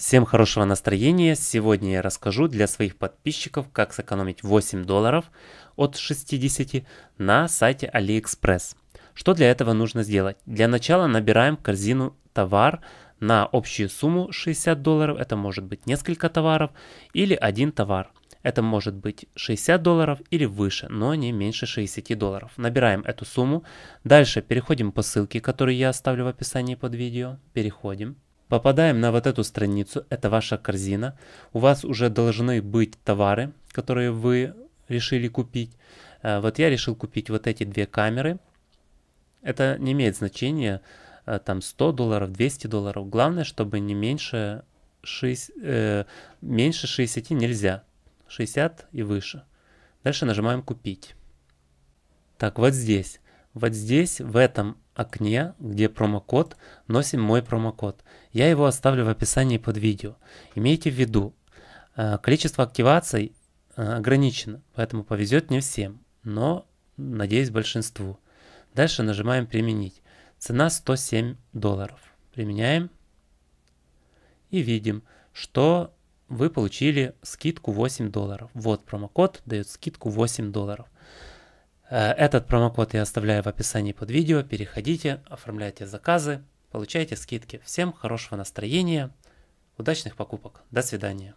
Всем хорошего настроения! Сегодня я расскажу для своих подписчиков, как сэкономить 8 долларов от 60 на сайте AliExpress. Что для этого нужно сделать? Для начала набираем корзину товар на общую сумму 60 долларов, это может быть несколько товаров или один товар. Это может быть 60 долларов или выше, но не меньше 60 долларов. Набираем эту сумму. Дальше переходим по ссылке, которую я оставлю в описании под видео. Переходим. Попадаем на вот эту страницу, это ваша корзина. У вас уже должны быть товары, которые вы решили купить. Э, вот я решил купить вот эти две камеры. Это не имеет значения, э, там 100 долларов, 200 долларов. Главное, чтобы не меньше, 6, э, меньше 60 нельзя. 60 и выше. Дальше нажимаем «Купить». Так, вот здесь. Вот здесь, в этом окне, где промокод, носим мой промокод. Я его оставлю в описании под видео. Имейте в виду, э, количество активаций э, ограничено, поэтому повезет не всем, но, надеюсь, большинству. Дальше нажимаем «Применить». Цена 107 долларов. Применяем и видим, что вы получили скидку 8 долларов. Вот промокод дает скидку 8 долларов. Э, этот промокод я оставляю в описании под видео. Переходите, оформляйте заказы, получайте скидки. Всем хорошего настроения, удачных покупок. До свидания.